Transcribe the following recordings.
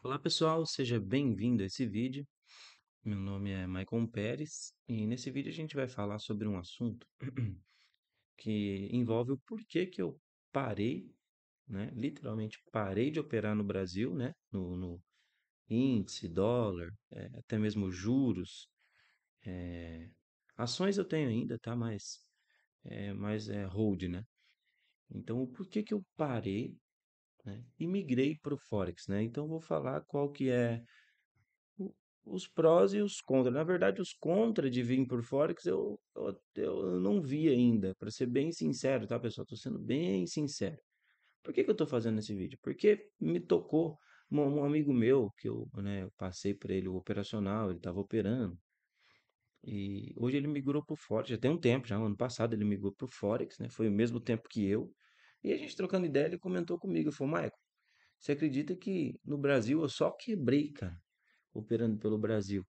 Olá pessoal, seja bem-vindo a esse vídeo. Meu nome é Maicon Pérez e nesse vídeo a gente vai falar sobre um assunto que envolve o porquê que eu parei, né, literalmente parei de operar no Brasil, né, no, no índice, dólar, é, até mesmo juros. É, ações eu tenho ainda, tá? Mas é, mas é hold, né? Então, o porquê que eu parei né? E migrei para o Forex, né? Então vou falar qual que é os prós e os contras. Na verdade, os contras de vir para o Forex eu, eu, eu não vi ainda, para ser bem sincero, tá, pessoal? Estou sendo bem sincero. Por que, que eu estou fazendo esse vídeo? Porque me tocou um, um amigo meu, que eu, né, eu passei para ele o operacional, ele estava operando, e hoje ele migrou para o Forex, já tem um tempo, já ano passado ele migrou para o Forex, né? Foi o mesmo tempo que eu. E a gente trocando ideia, ele comentou comigo, falou, Michael você acredita que no Brasil eu só quebrei, cara, operando pelo Brasil.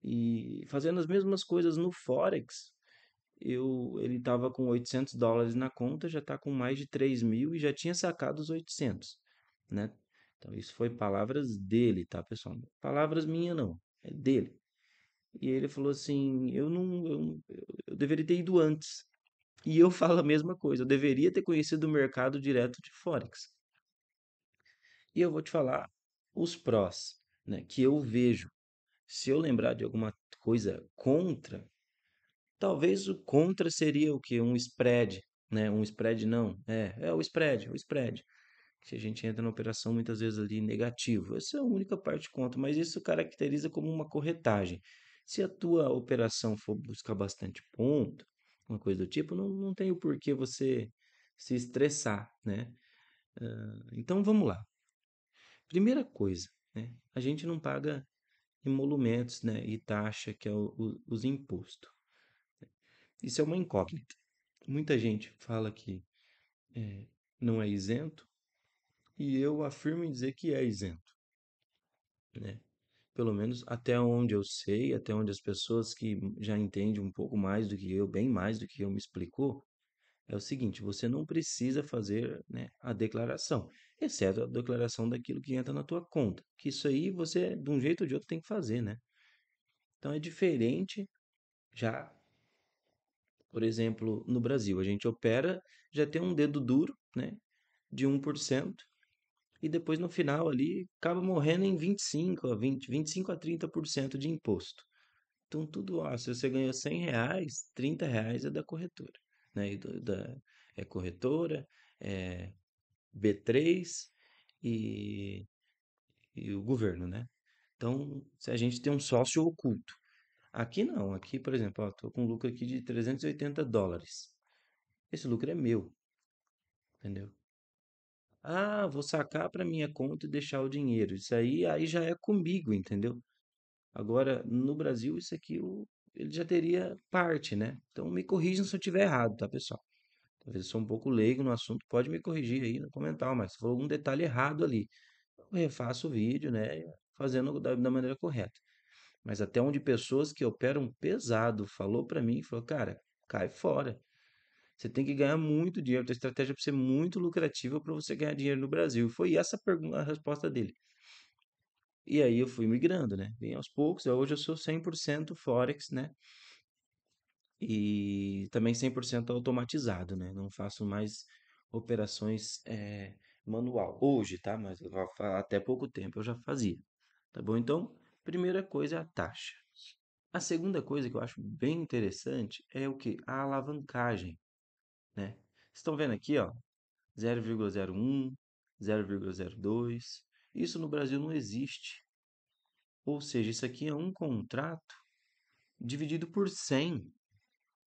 E fazendo as mesmas coisas no Forex, eu, ele estava com 800 dólares na conta, já está com mais de 3 mil e já tinha sacado os 800, né? Então, isso foi palavras dele, tá, pessoal? Palavras minhas não, é dele. E ele falou assim: eu não, eu, eu deveria ter ido antes. E eu falo a mesma coisa, eu deveria ter conhecido o mercado direto de Forex. E eu vou te falar os prós né, que eu vejo. Se eu lembrar de alguma coisa contra, talvez o contra seria o que? Um spread. Né? Um spread não, é, é o spread, é o spread. Que a gente entra na operação muitas vezes ali negativo. Essa é a única parte contra, mas isso caracteriza como uma corretagem. Se a tua operação for buscar bastante ponto, uma coisa do tipo, não, não tem o porquê você se estressar, né? Uh, então vamos lá. Primeira coisa, né? A gente não paga emolumentos, né? E taxa, que é o, o, os impostos. Isso é uma incógnita. Muita gente fala que é, não é isento e eu afirmo em dizer que é isento, né? pelo menos até onde eu sei, até onde as pessoas que já entendem um pouco mais do que eu, bem mais do que eu, me explicou, é o seguinte: você não precisa fazer né, a declaração, exceto a declaração daquilo que entra na tua conta. Que isso aí você, de um jeito ou de outro, tem que fazer, né? Então é diferente já. Por exemplo, no Brasil, a gente opera, já tem um dedo duro, né? De 1%, e depois no final ali acaba morrendo em 25 a 20, 25 a 30% de imposto. Então tudo, ó, se você ganhou 100 reais, 30 reais é da corretora, né? Do, da, é corretora, é B3 e, e o governo, né? Então, se a gente tem um sócio oculto. Aqui não, aqui, por exemplo, ó, tô com um lucro aqui de 380 dólares. Esse lucro é meu, entendeu? Ah, vou sacar para minha conta e deixar o dinheiro. Isso aí, aí já é comigo, entendeu? Agora, no Brasil, isso aqui eu, ele já teria parte, né? Então me corrijam se eu tiver errado, tá, pessoal? Talvez eu sou um pouco leigo no assunto, pode me corrigir aí no comentário, mas se for algum detalhe errado ali, eu refaço o vídeo, né? Fazendo da, da maneira correta. Mas até onde pessoas que operam pesado falou para mim, falou, cara, cai fora. Você tem que ganhar muito dinheiro, a estratégia precisa ser muito lucrativa para você ganhar dinheiro no Brasil. Foi essa a, a resposta dele. E aí eu fui migrando, né? Vim aos poucos, hoje eu sou 100% Forex, né? E também 100% automatizado, né? Não faço mais operações é, manual. Hoje, tá? Mas até pouco tempo eu já fazia, tá bom? Então, primeira coisa é a taxa. A segunda coisa que eu acho bem interessante é o que? A alavancagem né? estão vendo aqui, ó, 0,01, 0,02. Isso no Brasil não existe. Ou seja, isso aqui é um contrato dividido por 100,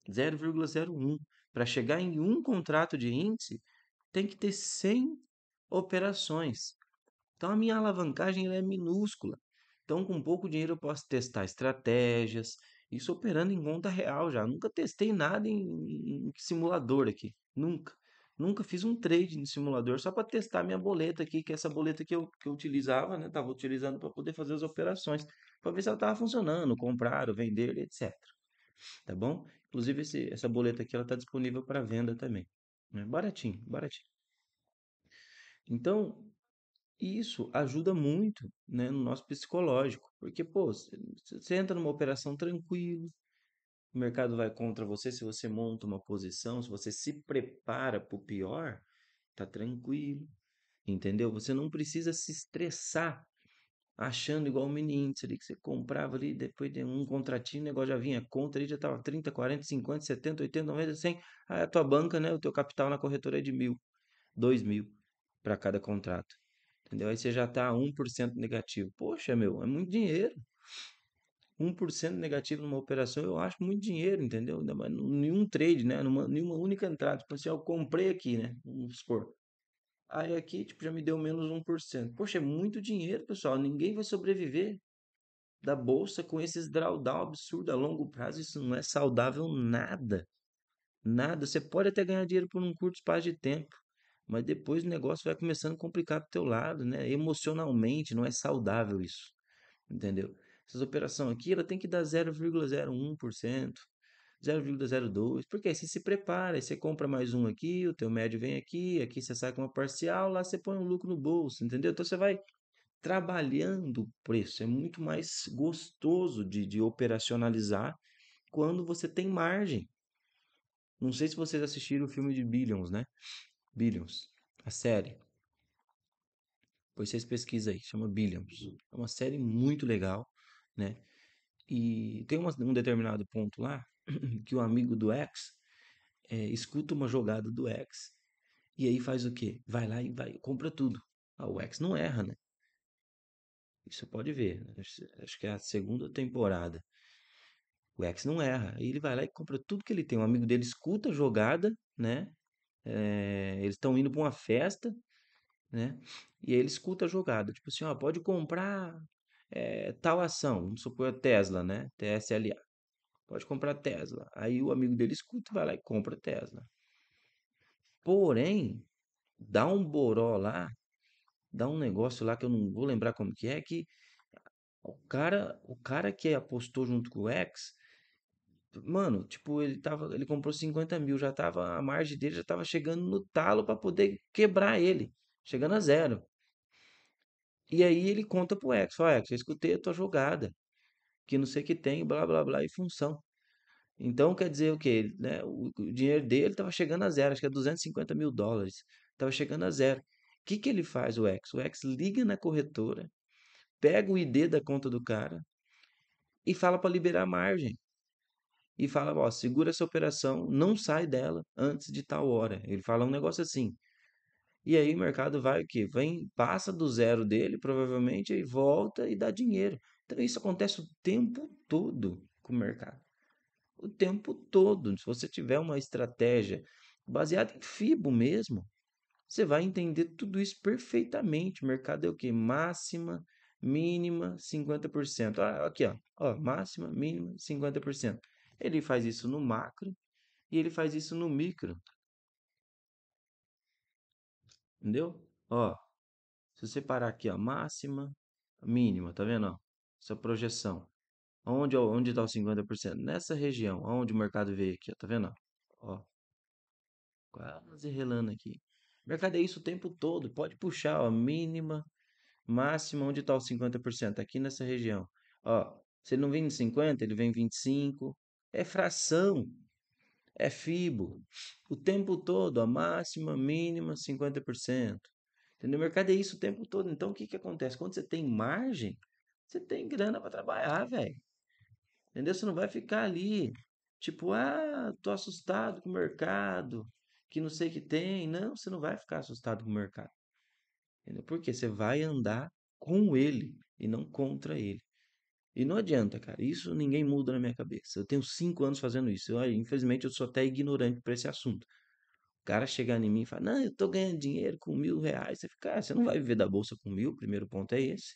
0,01. Para chegar em um contrato de índice, tem que ter 100 operações. Então a minha alavancagem é minúscula. Então, com pouco dinheiro, eu posso testar estratégias, isso operando em conta real já. Nunca testei nada em, em simulador aqui. Nunca. Nunca fiz um trade no simulador só para testar minha boleta aqui, que é essa boleta que eu, que eu utilizava, né? Tava utilizando para poder fazer as operações, para ver se ela tava funcionando, comprar, vender, etc. Tá bom? Inclusive esse, essa boleta aqui ela tá disponível para venda também, né? Baratinho, baratinho. Então, e isso ajuda muito né, no nosso psicológico, porque, pô, você entra numa operação tranquilo, o mercado vai contra você, se você monta uma posição, se você se prepara para o pior, tá tranquilo, entendeu? Você não precisa se estressar achando igual o mini índice ali que você comprava ali, depois de um contratinho, o negócio já vinha conta ali, já tava 30, 40, 50, 70, 80, 90, 100. Aí a tua banca, né, o teu capital na corretora é de mil, dois mil para cada contrato. Entendeu? Aí você já está 1% negativo. Poxa, meu, é muito dinheiro. 1% negativo numa operação, eu acho muito dinheiro, entendeu? Mas nenhum trade, né? Numa, nenhuma única entrada. Tipo assim, eu comprei aqui, né? Vamos supor. Aí aqui, tipo, já me deu menos 1%. Poxa, é muito dinheiro, pessoal. Ninguém vai sobreviver da bolsa com esses drawdown absurdo a longo prazo. Isso não é saudável nada. Nada. Você pode até ganhar dinheiro por um curto espaço de tempo mas depois o negócio vai começando a complicar do teu lado, né? Emocionalmente não é saudável isso, entendeu? Essa operação aqui, ela tem que dar 0,01%, 0,02%, porque aí você se prepara, aí você compra mais um aqui, o teu médio vem aqui, aqui você sai com uma parcial, lá você põe um lucro no bolso, entendeu? Então você vai trabalhando o preço, é muito mais gostoso de, de operacionalizar quando você tem margem. Não sei se vocês assistiram o filme de Billions, né? Billions, a série. Depois vocês pesquisam aí, chama Billions. Uhum. É uma série muito legal, né? E tem uma, um determinado ponto lá que o amigo do ex é, escuta uma jogada do ex e aí faz o quê? Vai lá e vai, compra tudo. Ah, o ex não erra, né? Isso pode ver. Né? Acho que é a segunda temporada. O ex não erra. ele vai lá e compra tudo que ele tem. Um amigo dele escuta a jogada, né? É, eles estão indo para uma festa, né? E aí ele escuta a jogada, tipo assim, ó, pode comprar é, tal ação, vamos supor a Tesla, né? TSLA. Pode comprar Tesla. Aí o amigo dele escuta, vai lá e compra Tesla. Porém, dá um boró lá, dá um negócio lá que eu não vou lembrar como que é, que o cara, o cara que apostou junto com o X, Mano, tipo, ele tava, ele comprou 50 mil, já tava, a margem dele já tava chegando no talo para poder quebrar ele, chegando a zero. E aí ele conta pro Ex, ó, Ex, eu escutei a tua jogada, que não sei o que tem, blá, blá, blá, e função. Então, quer dizer o quê? Né? O, o dinheiro dele tava chegando a zero, acho que é 250 mil dólares, tava chegando a zero. O que que ele faz, o Ex? O Ex liga na corretora, pega o ID da conta do cara e fala para liberar a margem e fala: Ó, segura essa operação, não sai dela antes de tal hora. Ele fala um negócio assim. E aí o mercado vai o quê? Vem, passa do zero dele, provavelmente, e volta e dá dinheiro. Então isso acontece o tempo todo com o mercado. O tempo todo. Se você tiver uma estratégia baseada em FIBO mesmo, você vai entender tudo isso perfeitamente. O mercado é o quê? Máxima, mínima, 50%. Ah, aqui, ó. ó máxima, mínima, 50%. Ele faz isso no macro e ele faz isso no micro. Entendeu? Ó, se você parar aqui, ó, máxima, mínima, tá vendo? Ó, essa projeção. Onde onde tá o 50%? Nessa região, onde o mercado veio aqui, ó, tá vendo? Ó, quase relando aqui. O mercado é isso o tempo todo, pode puxar, ó, mínima, máxima, onde tá o 50%? Aqui nessa região. Ó, se ele não vem em 50, ele vem em 25, é fração, é FIBO. O tempo todo, a máxima, mínima, 50%. Entendeu? O mercado é isso o tempo todo. Então, o que, que acontece? Quando você tem margem, você tem grana para trabalhar, velho. Entendeu? Você não vai ficar ali, tipo, ah, tô assustado com o mercado, que não sei o que tem. Não, você não vai ficar assustado com o mercado. Entendeu? Porque você vai andar com ele e não contra ele. E não adianta, cara. Isso ninguém muda na minha cabeça. Eu tenho cinco anos fazendo isso. Eu, infelizmente, eu sou até ignorante para esse assunto. O cara chegar em mim e falar, não, eu tô ganhando dinheiro com mil reais. Você fica, ah, você não vai viver da bolsa com mil, o primeiro ponto é esse.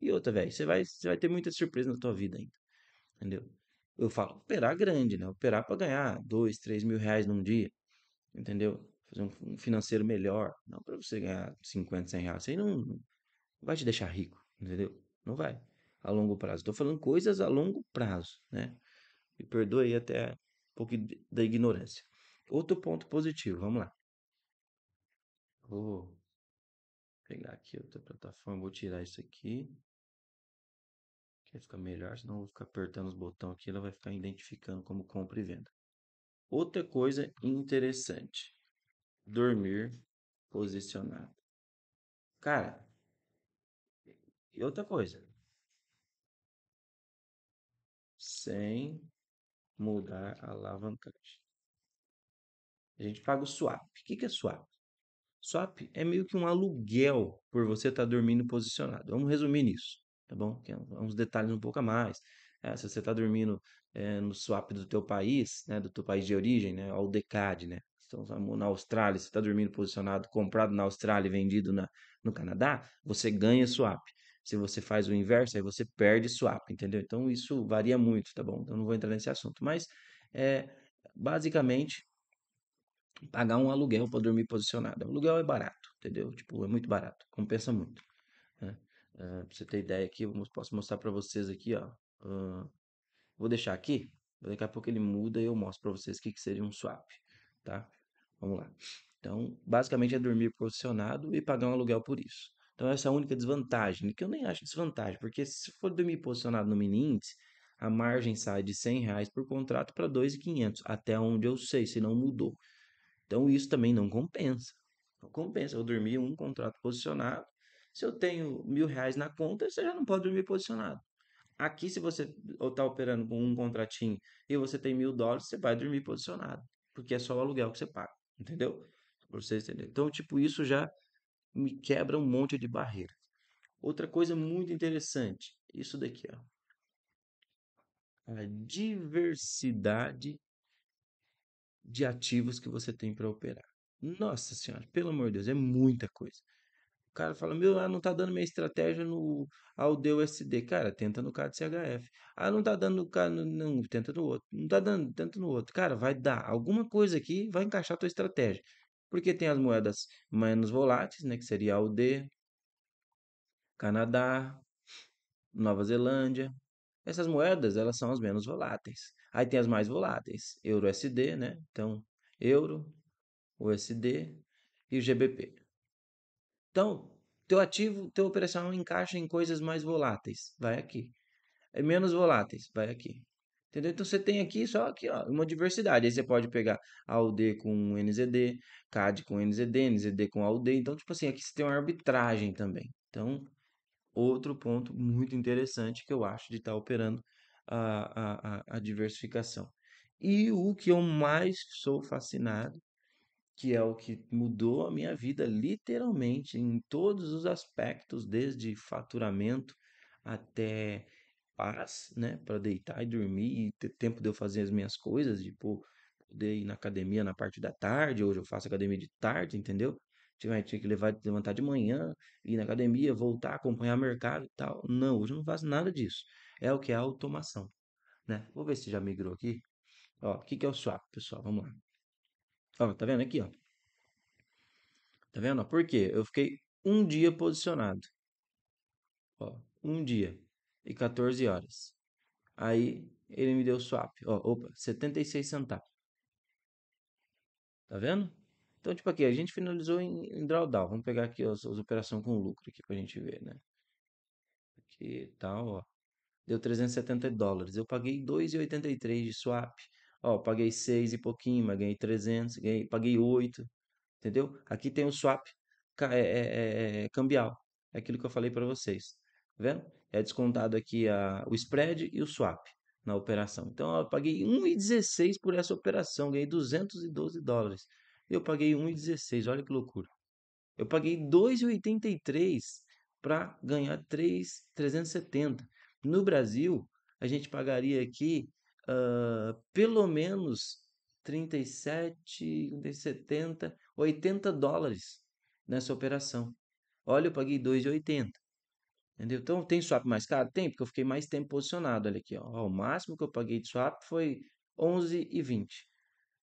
E outra, velho, você vai, você vai ter muita surpresa na tua vida ainda. Entendeu? Eu falo, operar grande, né? Operar para ganhar dois, três mil reais num dia. Entendeu? Fazer um, financeiro melhor. Não para você ganhar 50, 100 reais. Isso aí não, não vai te deixar rico, entendeu? Não vai a longo prazo. Estou falando coisas a longo prazo, né? Me perdoe até um pouco da ignorância. Outro ponto positivo, vamos lá. Vou pegar aqui outra plataforma, vou tirar isso aqui. Quer ficar melhor, senão eu vou ficar apertando os botões aqui, ela vai ficar identificando como compra e venda. Outra coisa interessante: dormir posicionado. Cara, e outra coisa, sem mudar a alavancagem. A gente paga o swap. O que é swap? Swap é meio que um aluguel por você estar tá dormindo posicionado. Vamos resumir nisso, tá bom? Que é uns detalhes um pouco a mais. É, se você está dormindo é, no swap do teu país, né, do teu país de origem, né, ao decade, né? Então, na Austrália, você está dormindo posicionado, comprado na Austrália e vendido na, no Canadá, você ganha swap. Se você faz o inverso, aí você perde swap, entendeu? Então isso varia muito, tá bom? Então não vou entrar nesse assunto. Mas é basicamente pagar um aluguel para dormir posicionado. O aluguel é barato, entendeu? Tipo, é muito barato, compensa muito. Né? Uh, pra você ter ideia aqui, eu posso mostrar para vocês aqui, ó. Uh, vou deixar aqui, daqui a pouco ele muda e eu mostro para vocês o que, que seria um swap, tá? Vamos lá. Então, basicamente é dormir posicionado e pagar um aluguel por isso. Então, essa é a única desvantagem, que eu nem acho desvantagem, porque se for dormir posicionado no mini índice, a margem sai de 100 reais por contrato para 2.500, até onde eu sei, se não mudou. Então, isso também não compensa. Não compensa eu dormir um contrato posicionado. Se eu tenho mil reais na conta, você já não pode dormir posicionado. Aqui, se você está operando com um contratinho e você tem mil dólares, você vai dormir posicionado, porque é só o aluguel que você paga, entendeu? Pra você Então, tipo, isso já me quebra um monte de barreira. Outra coisa muito interessante, isso daqui, ó. A diversidade de ativos que você tem para operar. Nossa senhora, pelo amor de Deus, é muita coisa. O cara fala, meu, ah, não tá dando minha estratégia no Aldeu SD. Cara, tenta no CHF. Ah, não tá dando no cara, não, tenta no outro. Não tá dando, tenta no outro. Cara, vai dar. Alguma coisa aqui vai encaixar a tua estratégia porque tem as moedas menos voláteis, né, que seria o AUD, Canadá, Nova Zelândia. Essas moedas, elas são as menos voláteis. Aí tem as mais voláteis, euro USD, né? Então, euro, USD e o GBP. Então, teu ativo, teu operacional encaixa em coisas mais voláteis, vai aqui. É menos voláteis, vai aqui. Entendeu? Então você tem aqui só aqui, ó, uma diversidade. Aí você pode pegar AUD com NZD, CAD com NZD, NZD com AUD. Então, tipo assim, aqui você tem uma arbitragem também. Então, outro ponto muito interessante que eu acho de estar tá operando a, a, a diversificação. E o que eu mais sou fascinado, que é o que mudou a minha vida literalmente em todos os aspectos, desde faturamento até paz, né, para deitar e dormir e ter tempo de eu fazer as minhas coisas, tipo, poder ir na academia na parte da tarde, hoje eu faço academia de tarde, entendeu? Tinha, que levar, levantar de manhã, ir na academia, voltar, acompanhar o mercado e tal. Não, hoje eu não faço nada disso. É o que é a automação, né? Vou ver se já migrou aqui. Ó, o que que é o swap, pessoal? Vamos lá. Ó, tá vendo aqui, ó. Tá vendo? Por quê? Eu fiquei um dia posicionado. Ó, um dia e 14 horas. Aí ele me deu swap. Ó, opa, 76 centavos. Tá vendo? Então, tipo aqui, a gente finalizou em, em drawdown. Vamos pegar aqui as, as operações com lucro aqui pra gente ver, né? Aqui tal, ó. Deu 370 dólares. Eu paguei 2,83 de swap. Ó, paguei 6 e pouquinho, mas ganhei 300, ganhei, paguei 8. Entendeu? Aqui tem o swap é, é, é, é, cambial. É aquilo que eu falei para vocês vendo? É descontado aqui a, o spread e o swap na operação. Então eu paguei 1,16 por essa operação, ganhei 212 dólares. Eu paguei 1,16, olha que loucura. Eu paguei 2,83 para ganhar 3, 370. No Brasil, a gente pagaria aqui uh, pelo menos 37, 70, 80 dólares nessa operação. Olha, eu paguei 2,80. Entendeu? Então, tem swap mais caro? Tem, porque eu fiquei mais tempo posicionado. Olha aqui, ó. o máximo que eu paguei de swap foi 11,20.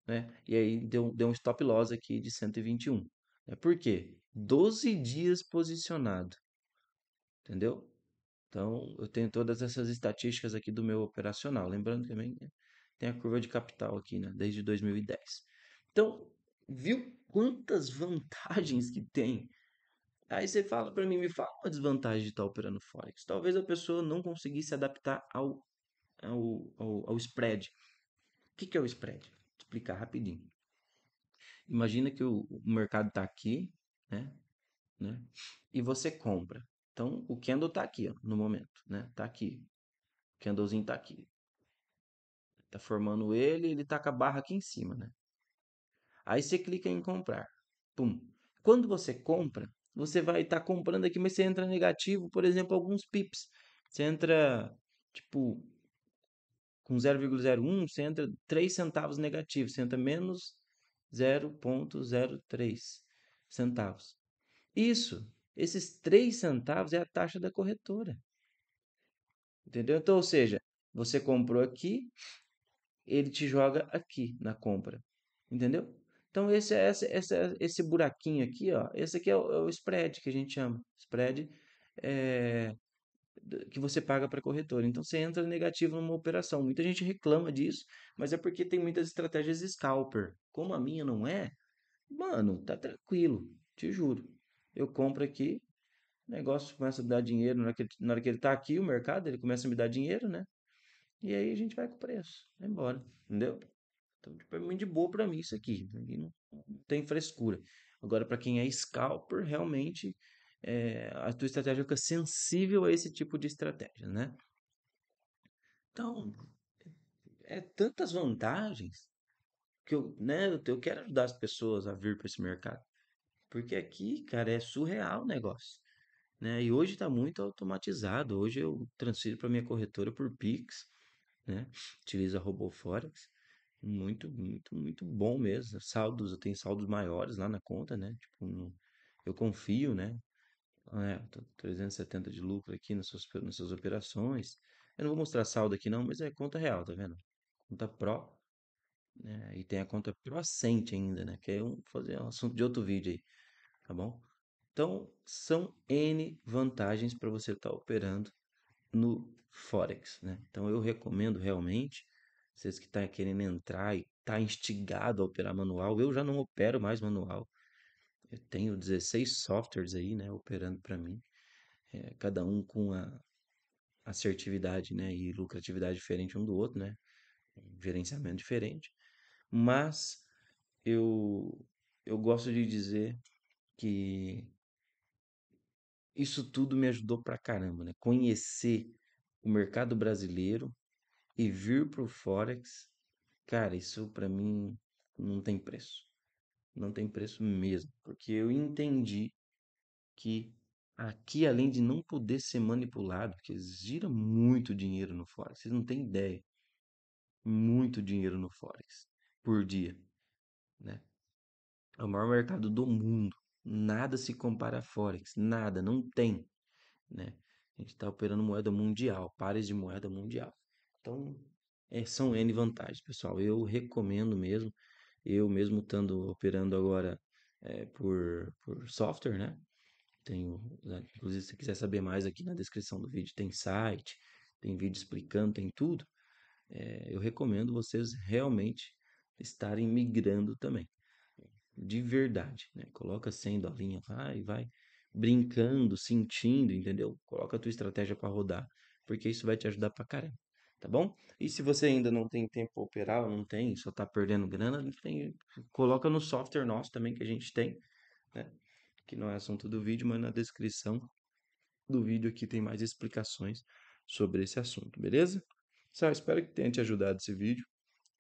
Né? E aí, deu, deu um stop loss aqui de 121. Né? Por quê? 12 dias posicionado. Entendeu? Então, eu tenho todas essas estatísticas aqui do meu operacional. Lembrando também, tem a curva de capital aqui, né? Desde 2010. Então, viu quantas vantagens que tem Aí você fala para mim, me fala uma desvantagem de estar tá operando Forex. Talvez a pessoa não conseguisse se adaptar ao, ao, ao, ao spread. O que, que é o spread? Vou explicar rapidinho. Imagina que o, o mercado está aqui, né? né? E você compra. Então, o candle está aqui, ó, no momento, né? Está aqui. O candlezinho está aqui. Está formando ele, ele está com a barra aqui em cima, né? Aí você clica em comprar. Pum. Quando você compra, você vai estar tá comprando aqui, mas você entra negativo, por exemplo, alguns pips. Você entra, tipo, com 0,01, você entra 3 centavos negativos, você entra menos 0,03 centavos. Isso, esses 3 centavos é a taxa da corretora. Entendeu? Então, ou seja, você comprou aqui, ele te joga aqui na compra. Entendeu? Então, esse, é, esse, esse, esse buraquinho aqui, ó, esse aqui é o, é o spread que a gente chama. Spread é, que você paga para corretora. Então, você entra negativo numa operação. Muita gente reclama disso, mas é porque tem muitas estratégias scalper. Como a minha não é, mano, tá tranquilo, te juro. Eu compro aqui, o negócio começa a dar dinheiro. Na hora, que, na hora que ele tá aqui, o mercado, ele começa a me dar dinheiro, né? E aí a gente vai com o preço, vai embora, entendeu? Então, tipo, é muito de boa para mim isso aqui. aqui não, tem frescura. Agora, para quem é scalper, realmente é, a tua estratégia fica sensível a esse tipo de estratégia, né? Então, é tantas vantagens que eu, né, eu, quero ajudar as pessoas a vir para esse mercado. Porque aqui, cara, é surreal o negócio. Né? E hoje está muito automatizado. Hoje eu transfiro para minha corretora por Pix, né? Utiliza RoboForex. Muito, muito, muito bom mesmo. Saldos, eu tenho saldos maiores lá na conta, né? Tipo, eu confio, né? É, né, 370 de lucro aqui nas suas, nas suas operações. Eu não vou mostrar saldo aqui não, mas é conta real, tá vendo? Conta Pro, né? E tem a conta Procente ainda, né? Que é um, fazer um assunto de outro vídeo aí, tá bom? Então, são N vantagens para você estar tá operando no Forex, né? Então, eu recomendo realmente vocês que estão tá querendo entrar e tá instigado a operar manual, eu já não opero mais manual. Eu tenho 16 softwares aí, né, operando para mim, é, cada um com a assertividade, né, e lucratividade diferente um do outro, né, um gerenciamento diferente. Mas eu eu gosto de dizer que isso tudo me ajudou pra caramba, né? Conhecer o mercado brasileiro, e vir pro Forex, cara, isso para mim não tem preço. Não tem preço mesmo, porque eu entendi que aqui além de não poder ser manipulado, porque gira muito dinheiro no Forex, vocês não têm ideia. Muito dinheiro no Forex por dia, né? É o maior mercado do mundo. Nada se compara a Forex, nada, não tem, né? A gente está operando moeda mundial, pares de moeda mundial. Então, é, são N vantagens, pessoal. Eu recomendo mesmo. Eu mesmo estando operando agora é, por, por software, né? Tenho, né, inclusive, se você quiser saber mais aqui na descrição do vídeo, tem site, tem vídeo explicando, tem tudo. É, eu recomendo vocês realmente estarem migrando também. De verdade, né? Coloca 100 dolinha, vai, vai brincando, sentindo, entendeu? Coloca a tua estratégia para rodar, porque isso vai te ajudar pra caramba tá bom? E se você ainda não tem tempo operar, não tem, só está perdendo grana, tem, coloca no software nosso também que a gente tem, né? Que não é assunto do vídeo, mas na descrição do vídeo aqui tem mais explicações sobre esse assunto, beleza? Só espero que tenha te ajudado esse vídeo,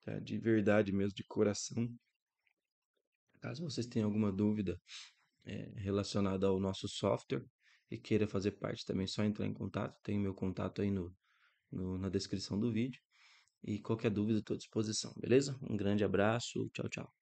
tá? de verdade mesmo, de coração. Caso vocês tenham alguma dúvida é, relacionada ao nosso software e queira fazer parte também, só entrar em contato. Tem meu contato aí no, no, na descrição do vídeo. E qualquer dúvida, estou à disposição, beleza? Um grande abraço, tchau, tchau.